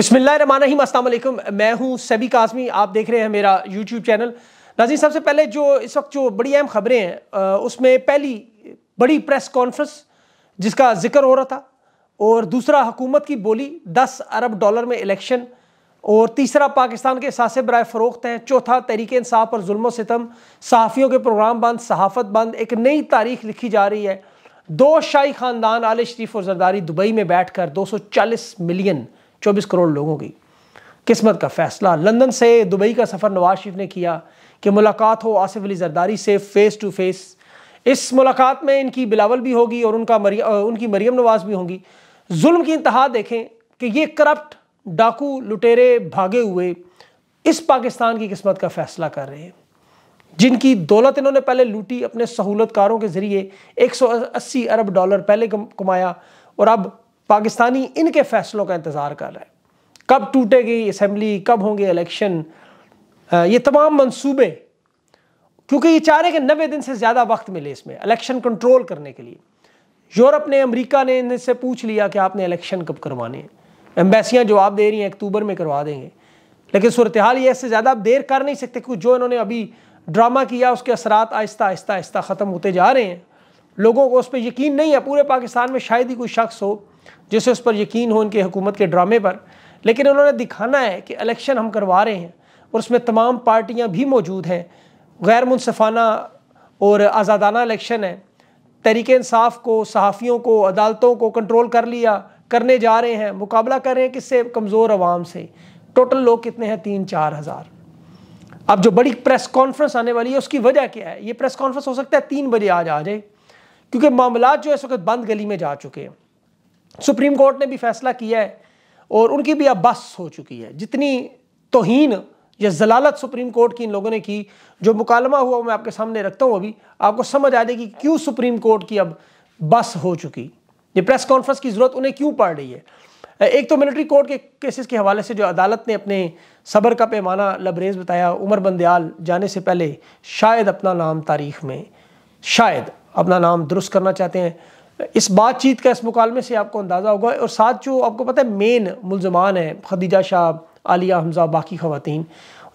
रही असलम मैं हूं सभी काजमी आप देख रहे हैं मेरा यूट्यूब चैनल नाजी सबसे पहले जो इस वक्त जो बड़ी अहम खबरें हैं उसमें पहली बड़ी प्रेस कॉन्फ्रेंस जिसका जिक्र हो रहा था और दूसरा हुकूमत की बोली दस अरब डॉलर में इलेक्शन और तीसरा पाकिस्तान के सासे बरए फ़रोख्त हैं चौथा तहरीक इंसाफ और जुल्म सितम सहाफ़ियों के प्रोग्राम बंद सहाफ़त बंद एक नई तारीख लिखी जा रही है दो शाही ख़ानदान आल शरीफ और जरदारी दुबई में बैठ कर दो सौ चालीस मिलियन 24 करोड़ लोगों की किस्मत का फैसला लंदन से दुबई का सफ़र नवाज शरीफ ने किया कि मुलाकात हो आसिफ अली जरदारी से फ़ेस टू फेस इस मुलाकात में इनकी बिलावल भी होगी और उनका मरिय, उनकी मरियम नवाज भी होंगी जुल्म की इंतहा देखें कि ये करप्ट डाकू लुटेरे भागे हुए इस पाकिस्तान की किस्मत का फैसला कर रहे हैं जिनकी दौलत इन्होंने पहले लूटी अपने सहूलतकारों के ज़रिए 180 अरब डॉलर पहले कमाया और अब पाकिस्तानी इनके फैसलों का इंतज़ार कर रहा है कब टूटेगी असम्बली कब होंगे इलेक्शन ये तमाम मंसूबे क्योंकि ये चाह रहे हैं कि नबे दिन से ज़्यादा वक्त मिले इसमें इलेक्शन कंट्रोल करने के लिए यूरोप ने अमेरिका ने इनसे पूछ लिया कि आपने इलेक्शन कब करवाने हैं एम्बेसियाँ जवाब दे रही हैं अक्टूबर में करवा देंगे लेकिन सूरत हाल ये इससे ज़्यादा आप देर कर नहीं सकते क्योंकि जो इन्होंने अभी ड्रामा किया उसके असरात आहिस्ता आहिस्ता आहिस्ता ख़त्म होते जा रहे हैं लोगों को उस पर यकीन नहीं है पूरे पाकिस्तान में शायद ही कोई शख्स हो जिसे उस पर यकीन हो उनके हुकूमत के ड्रामे पर लेकिन उन्होंने दिखाना है कि इलेक्शन हम करवा रहे हैं और उसमें तमाम पार्टियाँ भी मौजूद हैं गैर मुनफाना और आज़ादाना इलेक्शन है तहरीक इंसाफ को सहाफ़ियों को अदालतों को कंट्रोल कर लिया करने जा रहे हैं मुकाबला कर रहे हैं किससे कमज़ोर आवाम से टोटल लोग कितने हैं तीन चार हज़ार अब जो बड़ी प्रेस कॉन्फ्रेंस आने वाली है उसकी वजह क्या है ये प्रेस कॉन्फ्रेंस हो सकता है तीन बजे आज आ जाए क्योंकि मामला जो इस वक्त बंद गली में जा चुके हैं सुप्रीम कोर्ट ने भी फैसला किया है और उनकी भी अब बस हो चुकी है जितनी तोहन या जलालत सुप्रीम कोर्ट की इन लोगों ने की जो मुकालमा हुआ मैं आपके सामने रखता हूँ अभी आपको समझ आ जाएगी क्यों सुप्रीम कोर्ट की अब बस हो चुकी ये प्रेस कॉन्फ्रेंस की ज़रूरत उन्हें क्यों पड़ रही है एक तो मिलिट्री कोर्ट के केसेस के हवाले से जो अदालत ने अपने सबर का पैमाना लबरेज बताया उमर बंदयाल जाने से पहले शायद अपना नाम तारीख में शायद अपना नाम दुरुस्त करना चाहते हैं इस बातचीत का इस मुकालमे से आपको अंदाज़ा होगा और साथ जो आपको पता है मेन मुलजमान है खदीजा शाह आलिया हमजा बाकी खवतिन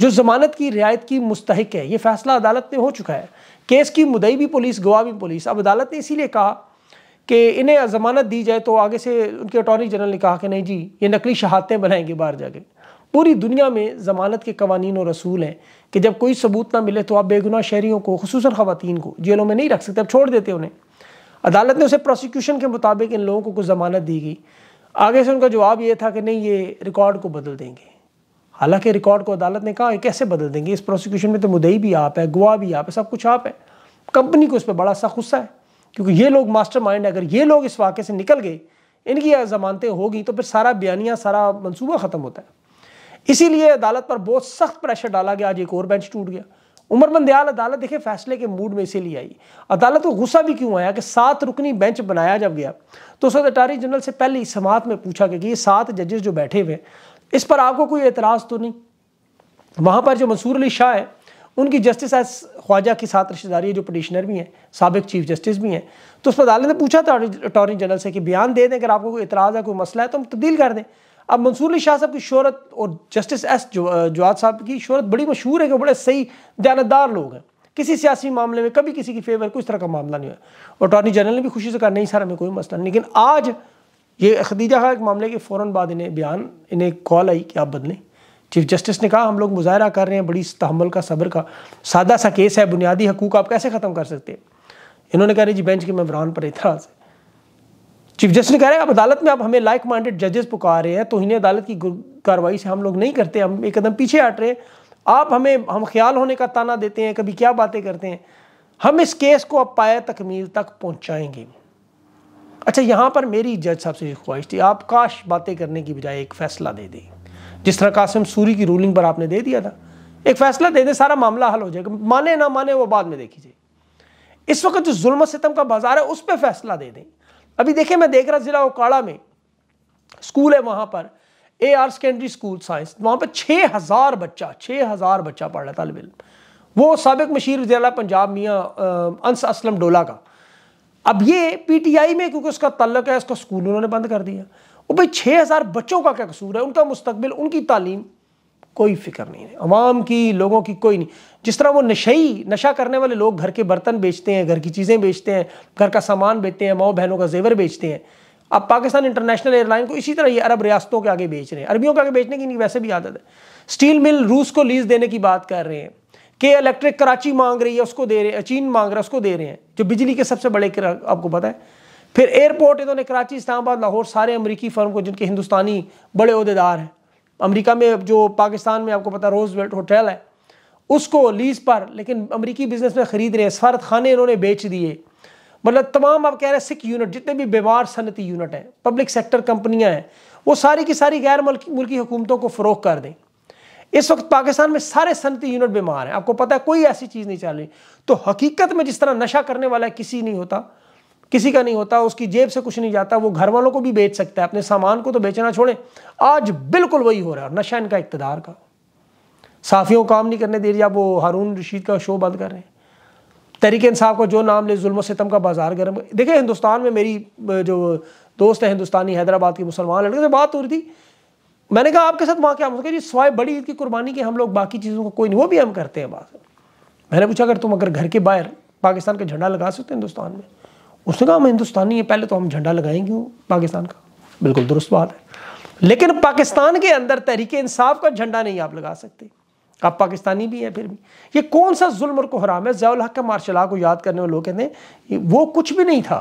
जो जमानत की रियायत की मुस्तक है ये फैसला अदालत में हो चुका है केस की मुदई भी पुलिस गवाह भी पुलिस अब अदालत ने इसीलिए कहा कि इन्हें जमानत दी जाए तो आगे से उनके अटॉर्नी जनरल ने कहा कि नहीं जी ये नकली शहादतें बनाएंगे बाहर जाके पूरी दुनिया में जमानत के कवानीन और रसूल हैं कि जब कोई सबूत ना मिले तो आप बेगुनाह शहरीों को खसूस ख़वान को जेलों में नहीं रख सकते अब छोड़ देते उन्हें अदालत ने उसे प्रोसिक्यूशन के मुताबिक इन लोगों को कुछ ज़मानत दी गई आगे से उनका जवाब ये था कि नहीं ये रिकॉर्ड को बदल देंगे हालांकि रिकॉर्ड को अदालत ने कहा कैसे बदल देंगे इस प्रोसिक्यूशन में तो मुदई भी आप है गवाह भी आप है सब कुछ आप है कंपनी को उस पर बड़ा सा गुस्सा है क्योंकि ये लोग मास्टर माइंड अगर ये लोग इस वाक़े से निकल गए इनकी जमानतें होगी तो फिर सारा बयानिया सारा मनसूबा ख़त्म होता है इसीलिए अदालत पर बहुत सख्त प्रेशर डाला गया आज एक और बेंच टूट गया उमर बन दयाल अदालत देखे फैसले के मूड में इसीलिए आई अदालत को गुस्सा भी क्यों आया कि सात रुकनी बेंच बनाया जब गया तो उस अटारी जनरल से पहले ही समात में पूछा गया कि ये सात जजेस जो बैठे हुए इस पर आपको कोई एतराज़ तो नहीं वहाँ पर जो मंसूर अली शाह हैं उनकी जस्टिस एस ख्वाजा की सात रिश्तेदारी है जो पटिशनर भी हैं सबक चीफ जस्टिस भी हैं तो उस पर अदालत ने पूछा था अटॉर्नी जनरल से कि बयान दे दें अगर आपको कोई एतराज़ है कोई मसला है तो हम तब्दील कर दें अब मंसूर अली शाह साहब की शहरत और जस्टिस एस जवाद साहब की शहरत बड़ी मशहूर है कि बड़े सही दयानतदार लोग हैं किसी सियासी मामले में कभी किसी की फेवर कोई इस तरह का मामला नहीं हुआ और अटॉर्नी जनरल ने भी खुशी से कहा नहीं सर हमें कोई मसला नहीं लेकिन आज ये खदीजा खान एक मामले के फ़ौर बाद इन्हें बयान इन्हें कॉल आई कि आप बदलें चीफ जस्टिस ने कहा हम लोग मुजाहरा कर रहे हैं बड़ी तहमल का सब्र का सादा सा केस है बुनियादी हकूक आप कैसे ख़त्म कर सकते हैं इन्होंने कहा जी बेंच के मेम्बरान पर एतराज़ है चीफ जस्टिस कह रहे हैं अब अदालत में आप हमें लाइक माइंडेड जजेस पुकार रहे हैं तो इन्हें अदालत की कार्रवाई से हम लोग नहीं करते हम एक कदम पीछे हट रहे हैं आप हमें हम ख्याल होने का ताना देते हैं कभी क्या बातें करते हैं हम इस केस को अब पाया तकमील तक पहुंचाएंगे अच्छा यहाँ पर मेरी जज साहब से ख्वाहिश थी आप काश बातें करने की बजाय एक फैसला दे दें जिस तरह कासिम सूरी की रूलिंग पर आपने दे दिया था एक फैसला दे दें सारा मामला हल हो जाएगा माने ना माने वो बाद में देखीजिए इस वक्त जो जुल्म सितम का बाजार है उस पर फैसला दे दें अभी देखिए मैं देख रहा जिला ओकाड़ा में स्कूल है वहां पर A R secondary school science वहाँ पर छः हज़ार बच्चा छः हज़ार बच्चा पढ़ रहा है तालब इलम वो सबक मशीर वजी पंजाब मियाँ अंस असलम डोला का अब ये पीटीआई में क्योंकि उसका तल्लक है उसका स्कूल उन्होंने बंद कर दिया वो भाई छः हज़ार बच्चों का क्या कसूर है उनका मुस्तबिल उनकी तालीम कोई फिक्र नहीं है आवाम की लोगों की कोई नहीं जिस तरह वो नशई नशा करने वाले लोग घर के बर्तन बेचते हैं घर की चीज़ें बेचते हैं घर का सामान बेचते हैं माओ बहनों का जेवर बेचते हैं अब पाकिस्तान इंटरनेशनल एयरलाइन को इसी तरह ये अरब रियासतों के आगे बेच रहे हैं अरबियों के आगे बेचने की नहीं वैसे भी आदत है स्टील मिल रूस को लीज देने की बात कर रहे हैं के इलेक्ट्रिक कराची मांग रही है उसको दे रहे हैं चीन मांग रहा है उसको दे रहे हैं जो बिजली के सबसे बड़े आपको पता है फिर एयरपोर्ट इन्होंने कराची इस्लामाबाद लाहौर सारे अमरीकी फर्म को जिनके हिंदुस्तानी बड़े अहदेदार हैं अमेरिका में जो पाकिस्तान में आपको पता रोज वेल्ट होटल है उसको लीज पर लेकिन अमरीकी बिजनेस में ख़रीद रहे हैं सफारत खाने इन्होंने बेच दिए मतलब तमाम आप कह रहे हैं सिख यूनिट जितने भी बेवार सनती यूनिट हैं पब्लिक सेक्टर कंपनियाँ हैं वो सारी की सारी गैर मुल्की मुल्की हुकूमतों को फ़रोग कर दें इस वक्त पाकिस्तान में सारे सनती यूनिट बीमार हैं आपको पता है कोई ऐसी चीज़ नहीं चल रही तो हकीकत में जिस तरह नशा करने वाला किसी नहीं होता किसी का नहीं होता उसकी जेब से कुछ नहीं जाता वो घर वालों को भी बेच सकता है अपने सामान को तो बेचना छोड़े आज बिल्कुल वही हो रहा है नशा इनका इकतदार का साफियों काम नहीं करने दे रही आप वो हारून रशीद का शो बंद कर रहे हैं तरीके इंसाफ का जो नाम ले जुल्म सितम का बाजार गर्म देखिए हिंदुस्तान में मेरी जो दोस्त है हिंदुस्तानी हैदराबाद के मुसलमान लड़के से बात हो रही थी मैंने कहा आपके साथ वहाँ क्या हम जी सवाए बड़ी ईद की कुर्बानी की हम लोग बाकी चीज़ों को कोई नहीं वो भी हम करते हैं बात मैंने पूछा अगर तुम अगर घर के बाहर पाकिस्तान का झंडा लगा सकते हिंदुस्तान में उसने कहा हम हिंदुस्तानी हैं पहले तो हम झंडा लगाएंगे पाकिस्तान का बिल्कुल दुरुस्त बात है लेकिन पाकिस्तान के अंदर तहरीक इंसाफ का झंडा नहीं आप लगा सकते आप पाकिस्तानी भी हैं फिर भी ये कौन सा जुल्म और कोहराम है जयाल हक के मार्शला को याद करने वाले लोग कहते हैं वो कुछ भी नहीं था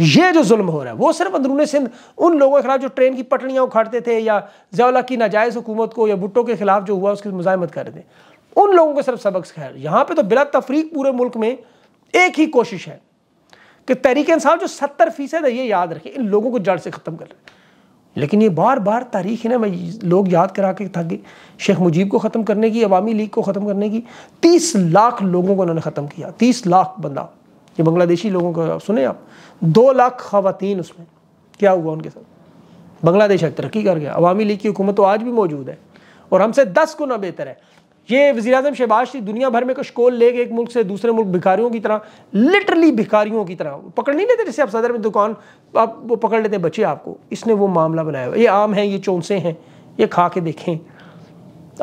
ये जो जुल्म हो रहा है वो सिर्फ अंदरून सिंध उन लोगों के खिलाफ जो ट्रेन की पटड़ियाँ उखाड़ते थे या जयाल की नाजायज़ हुकूमत को या भुट्टो के खिलाफ जो हुआ उसकी मुजामत कर रहे थे उन लोगों को सिर्फ सबक खैर यहाँ पर तो बिला तफरीक पूरे मुल्क में एक ही कोशिश है कि तहरीक इंसाफ जो सत्तर फीसद है ये याद रखे इन लोगों को जड़ से ख़त्म कर रहे लेकिन ये बार बार तारीख ना मैं लोग याद करा के थक गए शेख मुजीब को ख़त्म करने की अवामी लीग को ख़त्म करने की तीस लाख लोगों को उन्होंने ख़त्म किया तीस लाख बंदा ये बांग्लादेशी लोगों को सुने आप दो लाख खातन उसमें क्या हुआ उनके साथ बांग्लादेश तरक्की कर गया अवामी लीग की हुकूमत तो आज भी मौजूद है और हमसे दस गुना बेहतर है ये वजी अजम शहबाज शरीफ दुनिया भर में कुछ कोल लेके एक मुल्क से दूसरे मुल्क भिखारियों की तरह लिटरली भिखारियों की तरह पकड़ नहीं लेते जैसे आप सदर में दुकान आप वो पकड़ लेते हैं बच्चे आपको इसने वो मामला बनाया हुआ ये आम है ये चौंसे हैं ये खा के देखें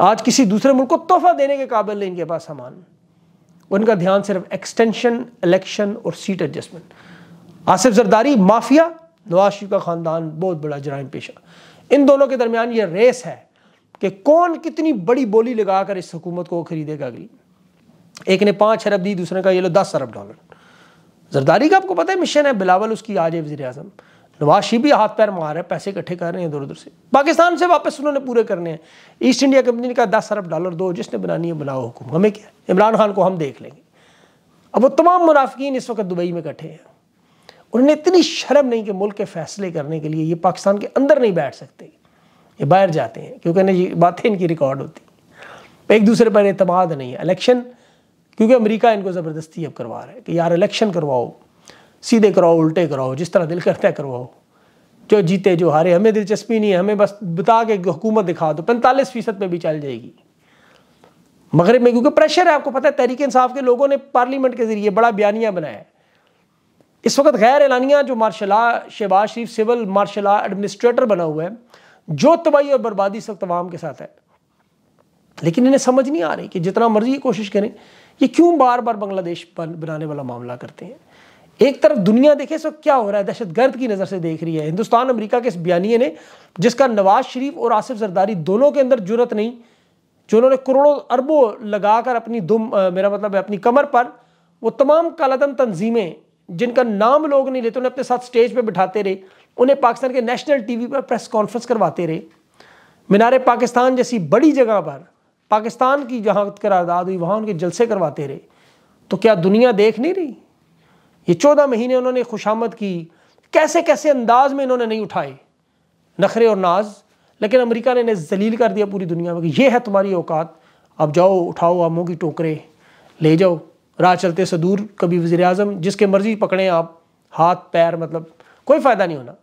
आज किसी दूसरे मुल्क को तोहफा देने के काबिल है इनके पास सामान उनका ध्यान सिर्फ एक्सटेंशन इलेक्शन और seat adjustment Asif Zardari mafia Nawaz Sharif का ख़ानदान बहुत बड़ा जराइम पेशा इन दोनों के दरमियान ये रेस है कि कौन कितनी बड़ी बोली लगा कर इस हुकूमत को खरीदेगा अगली एक ने पांच अरब दी दूसरे का ये लो दस अरब डॉलर जरदारी का आपको पता है मिशन है बिलावल उसकी आज है वजी अजम नवाज भी हाथ पैर मार रहे हैं पैसे इकट्ठे कर रहे हैं इधर उधर से पाकिस्तान से वापस उन्होंने पूरे करने हैं ईस्ट इंडिया कंपनी ने कहा दस अरब डॉलर दो जिसने बनानी है बनाओ हुकुम हमें क्या इमरान खान को हम देख लेंगे अब वो तमाम मुनाफिकीन इस वक्त दुबई में इकट्ठे हैं उन्होंने इतनी शर्म नहीं कि मुल्क के फैसले करने के लिए ये पाकिस्तान के अंदर नहीं बैठ सकते ये बाहर जाते हैं क्योंकि ना ये बातें इनकी रिकॉर्ड होती हैं एक दूसरे पर अतमाद नहीं है इलेक्शन क्योंकि अमेरिका इनको ज़बरदस्ती अब करवा रहा है कि यार इलेक्शन करवाओ सीधे कराओ उल्टे कराओ जिस तरह दिल करता है करवाओ जो जीते जो हारे हमें दिलचस्पी नहीं है हमें बस बता के हुकूमत दिखा दो पैंतालीस फीसद में भी चल जाएगी मगरब में क्योंकि प्रेशर है आपको पता है तहरीक इंसाफ के लोगों ने पार्लियामेंट के ज़रिए बड़ा बयानिया बनाया इस वक्त गैर एलानिया जो martial Shahbaz Sharif civil martial administrator बना हुआ है जो तबाही और बर्बादी सब तवाम के साथ है लेकिन इन्हें समझ नहीं आ रही कि जितना मर्जी कोशिश करें ये क्यों बार बार बांग्लादेश बनाने वाला मामला करते हैं एक तरफ दुनिया देखे सो क्या हो रहा है दहशत गर्द की नज़र से देख रही है हिंदुस्तान अमेरिका के इस बयानी ने जिसका नवाज शरीफ और आसिफ जरदारी दोनों के अंदर जरूरत नहीं जो उन्होंने करोड़ों अरबों लगाकर अपनी दुम आ, मेरा मतलब है अपनी कमर पर वो तमाम कालादम तंजीमें जिनका नाम लोग नहीं लेते उन्हें अपने साथ स्टेज पर बिठाते रहे उन्हें पाकिस्तान के नेशनल टीवी पर प्रेस कॉन्फ्रेंस करवाते रहे मीनार पाकिस्तान जैसी बड़ी जगह पर पाकिस्तान की जहाँ करारदाद हुई वहाँ उनके जलसे करवाते रहे तो क्या दुनिया देख नहीं रही ये चौदह महीने उन्होंने खुशामद की कैसे कैसे अंदाज में इन्होंने नहीं उठाए नखरे और नाज लेकिन अमरीका ने इन्हें जलील कर दिया पूरी दुनिया में कि यह है तुम्हारी औकात अब जाओ उठाओ आमों की टोकरे ले जाओ राह चलते सदूर कभी वज़ी अजम जिसके मर्ज़ी पकड़ें आप हाथ पैर मतलब कोई फ़ायदा नहीं होना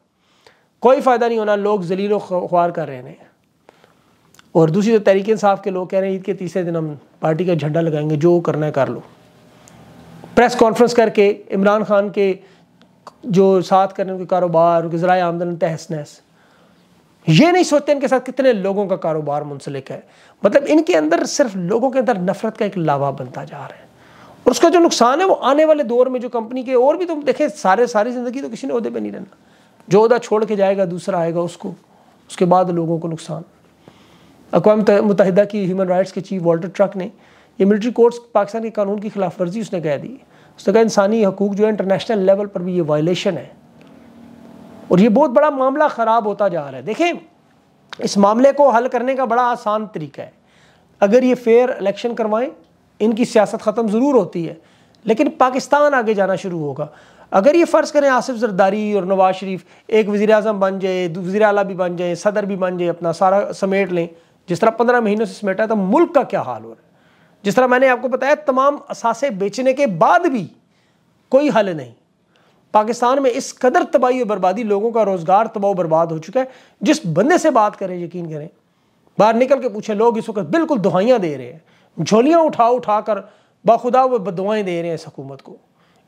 कोई फ़ायदा नहीं होना लोग जलील ख्वार कर रहे हैं और दूसरी तो तहरीक इंसाफ के लोग कह रहे हैं ईद के तीसरे दिन हम पार्टी का झंडा लगाएंगे जो करना है कर लो प्रेस कॉन्फ्रेंस करके इमरान खान के जो साथ करने उनके कारोबार उनके ज़रा आमदन तहस नहस ये नहीं सोचते इनके साथ कितने लोगों का कारोबार मुंसलिक है मतलब इनके अंदर सिर्फ लोगों के अंदर नफरत का एक लावा बनता जा रहा है और उसका जो नुकसान है वो आने वाले दौर में जो कंपनी के और भी तो देखें सारे सारी ज़िंदगी तो किसी ने अहदे पर नहीं रहना जो अहदा छोड़ के जाएगा दूसरा आएगा उसको उसके बाद लोगों को नुकसान अकवा मुतहदा की ह्यूमन राइट्स के चीफ वॉल्टर ट्रक ने ये मिलिट्री कोर्ट्स पाकिस्तान के कानून की खिलाफ वर्जी उसने कह दी उसने कहा इंसानी हकूक जो है इंटरनेशनल लेवल पर भी ये वायलेशन है और ये बहुत बड़ा मामला ख़राब होता जा रहा है देखें इस मामले को हल करने का बड़ा आसान तरीका है अगर ये फेयर इलेक्शन करवाएं इनकी सियासत ख़त्म ज़रूर होती है लेकिन पाकिस्तान आगे जाना शुरू होगा अगर ये फ़र्ज़ करें आसिफ जरदारी और नवाज शरीफ एक वज़ी अजम बन जाए वज़ी अला भी बन जाए सदर भी बन जाए अपना सारा समेट लें जिस तरह पंद्रह महीनों से समेटा है तो मुल्क का क्या हाल हो रहा है जिस तरह मैंने आपको बताया तमाम असासे बेचने के बाद भी कोई हल नहीं पाकिस्तान में इस कदर तबाही और बर्बादी लोगों का रोज़गार तबाह बर्बाद हो चुका है जिस बंदे से बात करें यकीन करें बाहर निकल के पूछे लोग इस वक्त बिल्कुल दुहाइयाँ दे रहे हैं झोलियाँ उठा उठा कर बाखुदा व बदवाएँ दे रहे हैं इस हकूमत को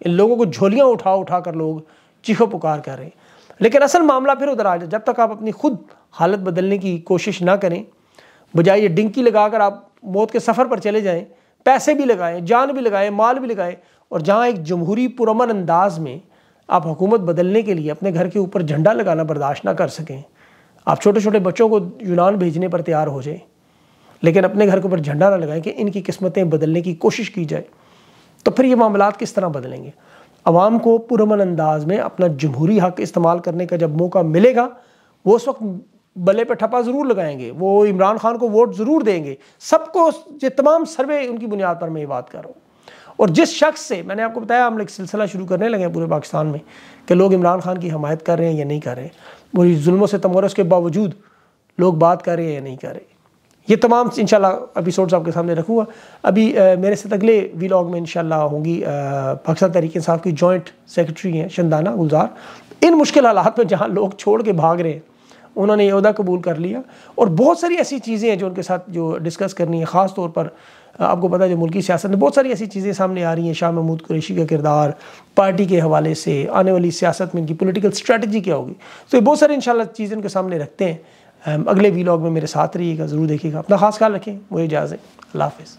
इन लोगों को झोलियाँ उठा उठा कर लोग चीखो पुकार कर रहे हैं लेकिन असल मामला फिर उधर आ जाए जब तक आप अपनी खुद हालत बदलने की कोशिश ना करें बजाय ये डिंकी लगा कर आप मौत के सफ़र पर चले जाएँ पैसे भी लगाएँ जान भी लगाएँ माल भी लगाएँ और जहाँ एक जमहूरी पुरमन अंदाज में आप हुकूमत बदलने के लिए अपने घर के ऊपर झंडा लगाना बर्दाश्त ना कर सकें आप छोटे छोटे बच्चों को यूनान भेजने पर तैयार हो जाएं लेकिन अपने घर के ऊपर झंडा ना लगाएं कि इनकी किस्मतें बदलने की कोशिश की जाए तो फिर ये मामला किस तरह बदलेंगे आवाम को पुरमन अंदाज में अपना जमहूरी हक इस्तेमाल करने का जब मौका मिलेगा वो उस वक्त बल्ले पर ठपा ज़रूर लगाएंगे वो इमरान खान को वोट ज़रूर देंगे सबको ये तमाम सर्वे उनकी बुनियाद पर मैं ये बात कर रहा हूँ और जिस शख्स से मैंने आपको बताया हम एक सिलसिला शुरू करने लगे हैं पूरे पाकिस्तान में कि लोग इमरान खान की हमायत कर रहे हैं या नहीं कर रहे वो जुल्मों से तमोरस के बावजूद लोग बात कर रहे हैं या नहीं कर रहे ये तमाम इन एपिसोड्स आपके सामने रखूँगा अभी आ, मेरे साथ अगले वीलॉग में इन होंगी पाकिस्तान तहरीक इंसाफ की जॉइंट सेक्रेटरी हैं शंदाना गुलजार इन मुश्किल हालात में जहाँ लोग छोड़ के भाग रहे हैं उन्होंने ये अहदा कबूल कर लिया और बहुत सारी ऐसी चीज़ें हैं जो उनके साथ जो डिस्कस करनी है ख़ास तौर पर आपको पता है जो मुल्की सियासत में बहुत सारी ऐसी चीज़ें सामने आ रही हैं शाह महमूद कुरेशी का किरदार पार्टी के हवाले से आने वाली सियासत में इनकी पोलिटिकल स्ट्रेटजी क्या होगी तो ये बहुत सारी इन चीज़ें उनके सामने रखते हैं अगले वीलॉग में मेरे साथ रहिएगा ज़रूर देखिएगा अपना खास ख्याल रखें मुझे इजाज़त अल्लाह हाफिज़